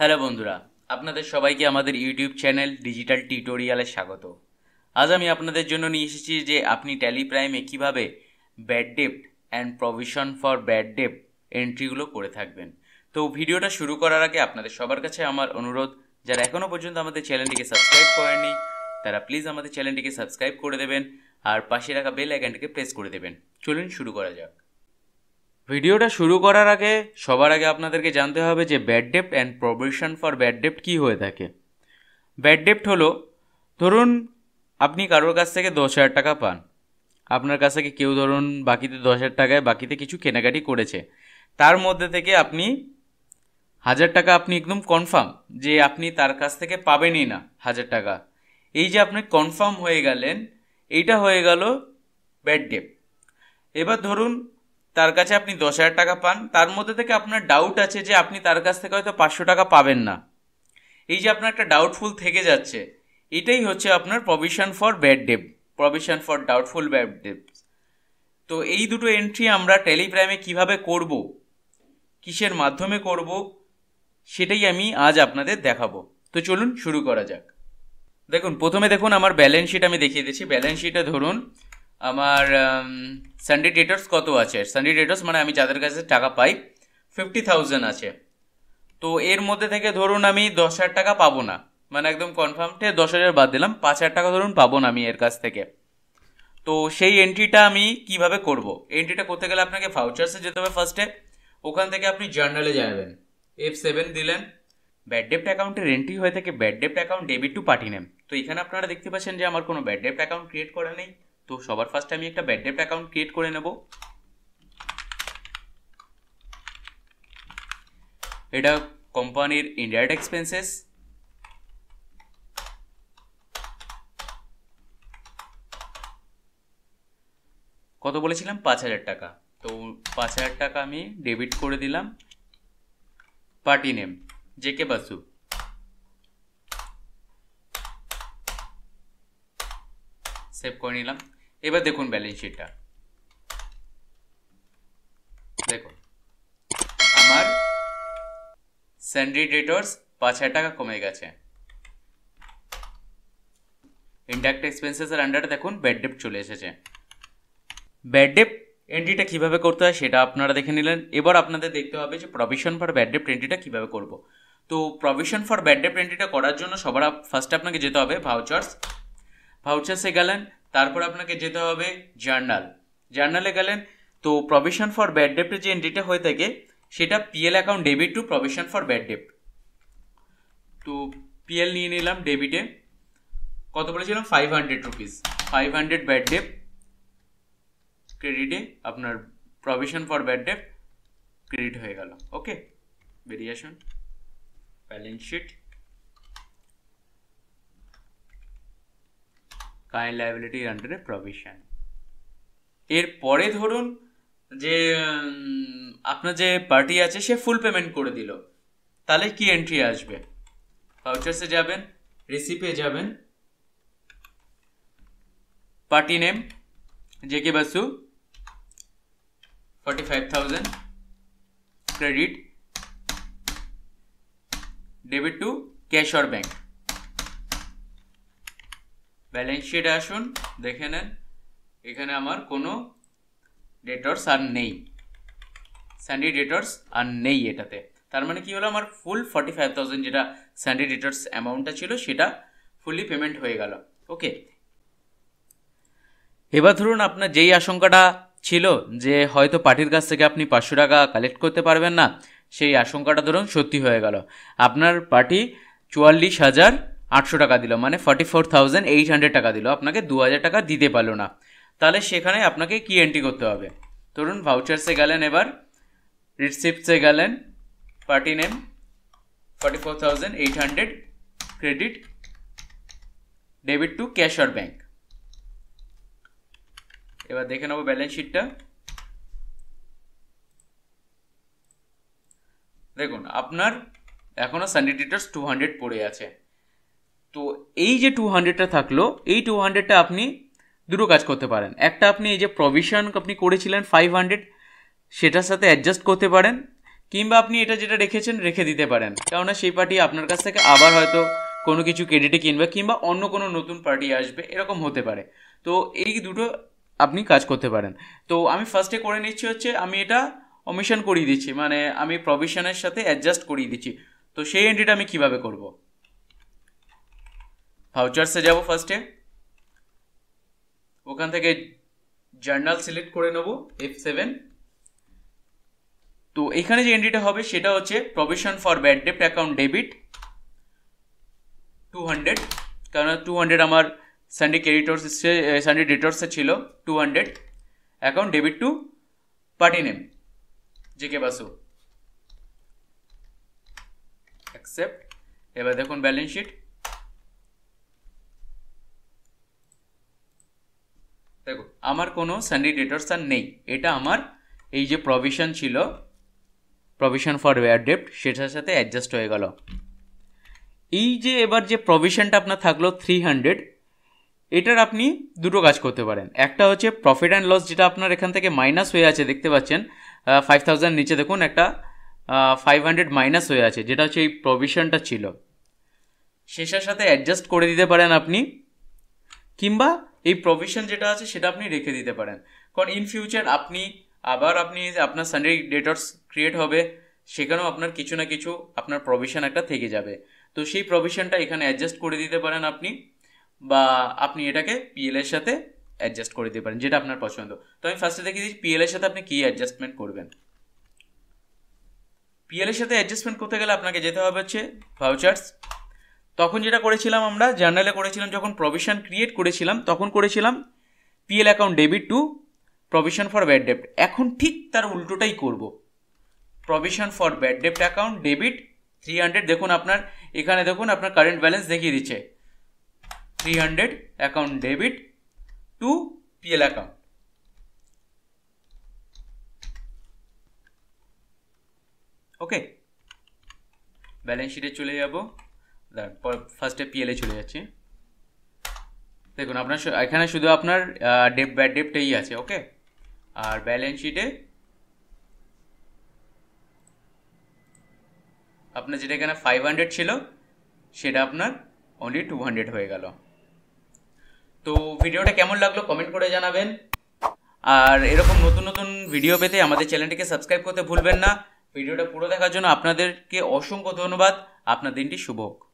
hello বন্ধুরা আপনাদের সবাইকে আমাদের ইউটিউব চ্যানেল ডিজিটাল টিউটোরিয়ালে স্বাগত আজ আমি আপনাদের জন্য নিয়ে এসেছি যে আপনি ট্যালি প্রাইমে কীভাবে bad ডেপ্ট and provision for bad ডেপ্ট এন্ট্রিগুলো করে থাকবেন তো ভিডিওটা শুরু করার আগে আপনাদের সবার কাছে আমার অনুরোধ যারা এখনও পর্যন্ত আমাদের চ্যানেলটিকে সাবস্ক্রাইব করেনি তারা প্লিজ আমাদের চ্যানেলটিকে সাবস্ক্রাইব করে দেবেন আর পাশে রাখা বেল আইকনটিকে প্রেস করে দেবেন চলুন শুরু করা যাক ভিডিওটা শুরু করার আগে সবার আগে আপনাদেরকে জানতে হবে যে bad ডেপ্ট and provision for bad ডেপ্ট কী হয়ে থাকে ব্যাড ডেপ্ট হলো ধরুন আপনি কারোর কাছ থেকে দশ হাজার টাকা পান আপনার কাছ থেকে কেউ ধরুন বাকিতে দশ হাজার টাকায় বাকিতে কিছু কেনাকাটি করেছে তার মধ্যে থেকে আপনি হাজার টাকা আপনি একদম কনফার্ম যে আপনি তার কাছ থেকে পাবেনই না হাজার টাকা এই যে আপনি কনফার্ম হয়ে গেলেন এইটা হয়ে গেল ব্যাড ডেপ এবার ধরুন তার কাছে আপনি দশ হাজার টাকা পান তার মধ্যে থেকে আপনার ডাউট আছে যে আপনি তার কাছ থেকে হয়তো পাঁচশো টাকা পাবেন না এই যে আপনার একটা ডাউটফুল থেকে যাচ্ছে এটাই হচ্ছে আপনার provision for bad debt provision for doubtful bad debt তো এই দুটো এন্ট্রি আমরা টেলিগ্রামে কিভাবে করব কিসের মাধ্যমে করব সেটাই আমি আজ আপনাদের দেখাবো তো চলুন শুরু করা যাক দেখুন প্রথমে দেখুন আমার ব্যালেন্স শিট আমি দেখিয়ে দিচ্ছি ব্যালেন্স শিটে ধরুন আমার সানডে ডেটার্স কত আছে সানডে ডেটার্স মানে আমি যাদের কাছে টাকা পাই ফিফটি থাউজেন্ড আছে তো এর মধ্যে থেকে ধরুন আমি দশ হাজার টাকা পাবো না মানে একদম কনফার্মটে দশ হাজার বাদ দিলাম পাঁচ হাজার টাকা ধরুন পাবো না আমি এর কাছ থেকে তো সেই এন্ট্রিটা আমি কিভাবে করব এন্ট্রিটা করতে গেলে আপনাকে ভাউচার্সে যেতে হবে ফার্স্টে ওখান থেকে আপনি জার্নালে যাবেন এফ সেভেন দিলেন ব্যাড ডেপ্ট অ্যাকাউন্টের এন্ট্রি হয়ে থাকে ব্যাড ডেপ্ট অ্যাকাউন্ট ডেবিট টু পাঠিয়ে নেন তো এখানে আপনারা দেখতে পাচ্ছেন যে আমার কোনো ব্যাড ডেপ্ট অ্যাকাউন্ট ক্রিয়েট করা নেই তো সবার ফার্স্টে আমি একটা ব্যাড ডেট অ্যাকাউন্ট ক্রিয়েট করে নেব এটা কোম্পানির ইন্ডিয়ারেক্ট এক্সপেন্সেস কত বলেছিলাম পাঁচ হাজার টাকা তো পাঁচ হাজার টাকা আমি ডেবিট করে দিলাম party name J K Basu save করে নিলাম এবার দেখুন ব্যালেন্স শিটটা দেখুন আমার স্যান্ডি ডেটর্স পাঁচ হাজার টাকা কমে গেছে ইন্ডাক্ট এক্সপেন্সেসের আন্ডারে দেখুন ব্যাড ডেপ চলে এসেছে ব্যাড ডেপ এন্ট্রিটা কীভাবে করতে হয় সেটা আপনারা দেখে নিলেন এবার আপনাদের দেখতে হবে যে প্রভিশন ফর ব্যাড ডেপ এন্ট্রিটা কীভাবে করব তো প্রভিশন ফর ব্যাড ডেপ এন্ট্রিটা করার জন্য সবার ফার্স্ট আপনাকে যেতে হবে ভাউচার্স ভাউচার্সে গেলেন তারপর আপনাকে যেতে হবে জার্নাল জার্নালে গেলেন তো প্রভিশন ফর ব্যাড ডেপ্টের যে এন্ট্রিটা হয়ে থাকে সেটা PL account debit to provision for bad ডেপ্ট তো পিএল নিয়ে নিলাম ডেবিটে কত বলেছিলাম five hundred rupees five hundred bad debt ক্রেডিটে আপনার provision for bad debt credit হয়ে গেল ওকে বেরিয়ে আসুন ব্যালেন্স শিট ফাইন লাইবিলিটির আন্ডারে প্রভিশন এর পরে ধরুন যে আপনার যে পার্টি আছে সে ফুল পেমেন্ট করে দিল তাহলে কি এন্ট্রি আসবে ভাউচার্সে যাবেন রিসিপে যাবেন party name J K Basu forty five thousand credit debit to cash or bank balance শিটে আসুন দেখে নেন এখানে আমার কোনো ডেটর্স আর নেই স্যান্ডি ডেটর্স আর নেই এটাতে তার মানে কি হলো আমার ফুল ফর্টি ফাইভ থাউজেন্ড যেটা স্যান্ডি ডেটর্স অ্যামাউন্টটা ছিল সেটা ফুললি পেমেন্ট হয়ে গেল ওকে এবার ধরুন আপনার যেই আশঙ্কাটা ছিল যে হয়তো পার্টির কাছ থেকে আপনি পাঁচশো টাকা কালেক্ট করতে পারবেন না সেই আশঙ্কাটা ধরুন সত্যি হয়ে গেল আপনার পার্টি চুয়াল্লিশ হাজার আটশো টাকা দিল মানে forty four thousand eight hundred টাকা দিল আপনাকে দু হাজার টাকা দিতে পারলো না তাহলে সেখানে আপনাকে কি এন্ট্রি করতে হবে ধরুন ভাউচার্সে গেলেন এবার রিসিপ্টসে গেলেন party name forty four thousand eight hundred credit debit to cash আর ব্যাঙ্ক এবার দেখে নেবো ব্যালেন্স শিটটা দেখুন আপনার এখনও স্যানিটিটার্স টু হান্ড্রেড পড়ে আছে তো এই যে টু হান্ড্রেডটা থাকলো এই টু হান্ড্রেডটা আপনি দুটো কাজ করতে পারেন একটা আপনি এই যে প্রভিশন আপনি করেছিলেন ফাইভ হান্ড্রেড সেটার সাথে অ্যাডজাস্ট করতে পারেন কিংবা আপনি এটা যেটা রেখেছেন রেখে দিতে পারেন কেননা সেই পার্টি আপনার কাছ থেকে আবার হয়তো কোনো কিছু ক্রেডিটে কিনবে কিংবা অন্য কোনো নতুন পার্টি আসবে এরকম হতে পারে তো এই দুটো আপনি কাজ করতে পারেন তো আমি ফার্স্টে করে নিচ্ছি হচ্ছে আমি এটা অমিশন করিয়ে দিচ্ছি মানে আমি প্রভিশনের সাথে অ্যাডজাস্ট করিয়ে দিচ্ছি তো সেই এন্ট্রিটা আমি কিভাবে করবো ভাউচার্সে যাব ফার্স্টে ওখান থেকে জার্নাল সিলেক্ট করে নেব এফ সেভেন তো এখানে যে এন্ট্রিটা হবে সেটা হচ্ছে প্রভিশন ফর ব্যাড ডেপ্ট অ্যাকাউন্ট ডেবিট টু হান্ড্রেড কারণ টু হান্ড্রেড আমার সানডে ক্রেডিটর্স সানডে ডেটর্সে ছিল two hundred account debit to party name J K Basu accept এবার দেখুন ব্যালেন্স শিট দেখো আমার কোনো স্যান্ডি ডেটর্স আর নেই এটা আমার এই যে প্রভিশন ছিল প্রভিশন ফর ওয়ার ডেপ্ট সেটার সাথে অ্যাডজাস্ট হয়ে গেল এই যে এবার যে প্রভিশনটা আপনার থাকলো থ্রি হান্ড্রেড এটার আপনি দুটো কাজ করতে পারেন একটা হচ্ছে প্রফিট অ্যান্ড লস যেটা আপনার এখান থেকে মাইনাস হয়ে আছে দেখতে পাচ্ছেন ফাইভ থাউজেন্ড নিচে দেখুন একটা ফাইভ হান্ড্রেড মাইনাস হয়ে আছে যেটা হচ্ছে এই প্রভিশনটা ছিল শেষের সাথে অ্যাডজাস্ট করে দিতে পারেন আপনি কিংবা এই প্রভিশন যেটা আছে সেটা আপনি রেখে দিতে পারেন কারণ ইন ফিউচার আপনি আবার আপনি আপনার সানডে ডেটস ক্রিয়েট হবে সেখানেও আপনার কিছু না কিছু আপনার প্রভিশন একটা থেকে যাবে তো সেই প্রভিশনটা এখানে অ্যাডজাস্ট করে দিতে পারেন আপনি বা আপনি এটাকে পিএল এর সাথে অ্যাডজাস্ট করে দিতে পারেন যেটা আপনার পছন্দ তো আমি ফার্স্টে দেখি দিচ্ছি এর সাথে আপনি কী অ্যাডজাস্টমেন্ট করবেন পিএলের সাথে অ্যাডজাস্টমেন্ট করতে গেলে আপনাকে যেতে হবে হচ্ছে ভাউচার্স তখন যেটা করেছিলাম আমরা জার্নালে করেছিলাম যখন প্রভিশন ক্রিয়েট করেছিলাম তখন করেছিলাম PL account debit to provision for bad ডেপ্ট এখন ঠিক তার উল্টোটাই করব প্রভিশন ফর ব্যাড ডেপ্ট অ্যাকাউন্ট ডেবিট থ্রি হান্ড্রেড দেখুন আপনার এখানে দেখুন আপনার কারেন্ট ব্যালেন্স দেখিয়ে দিচ্ছে three hundred account debit to PL account okay balance শিটে চলে যাবো তারপর ফার্স্টে পিএলে চলে যাচ্ছি দেখুন আপনার এখানে শুধু আপনার ডেপ ব্যাড ডেপটাই আছে ওকে আর ব্যালেন্স শিটে আপনার যেটা এখানে ফাইভ হান্ড্রেড ছিল সেটা আপনার অনলি টু হান্ড্রেড হয়ে গেল তো ভিডিওটা কেমন লাগলো কমেন্ট করে জানাবেন আর এরকম নতুন নতুন ভিডিও পেতে আমাদের চ্যানেলটিকে সাবস্ক্রাইব করতে ভুলবেন না ভিডিওটা পুরো দেখার জন্য আপনাদেরকে অসংখ্য ধন্যবাদ আপনার দিনটি শুভক